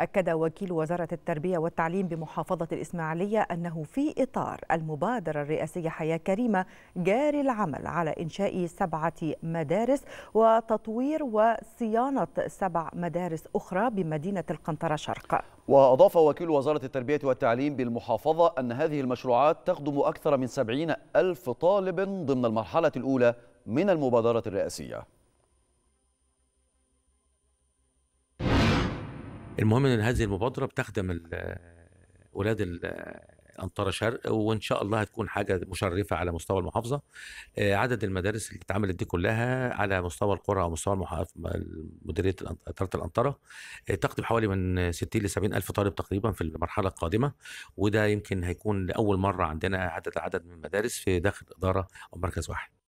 أكد وكيل وزارة التربية والتعليم بمحافظة الإسماعيلية أنه في إطار المبادرة الرئاسية حياة كريمة جاري العمل على إنشاء سبعة مدارس وتطوير وصيانة سبع مدارس أخرى بمدينة القنطرة شرق وأضاف وكيل وزارة التربية والتعليم بالمحافظة أن هذه المشروعات تخدم أكثر من سبعين ألف طالب ضمن المرحلة الأولى من المبادرة الرئاسية المهم ان هذه المبادره بتخدم اولاد الانطره شرق وان شاء الله هتكون حاجه مشرفه على مستوى المحافظه آه، عدد المدارس اللي اتعملت دي كلها على مستوى القرى او مستوى مديريه اداره الانطره آه، تقدم حوالي من 60 ل 70 الف طالب تقريبا في المرحله القادمه وده يمكن هيكون لاول مره عندنا عدد عدد من المدارس في داخل اداره او مركز واحد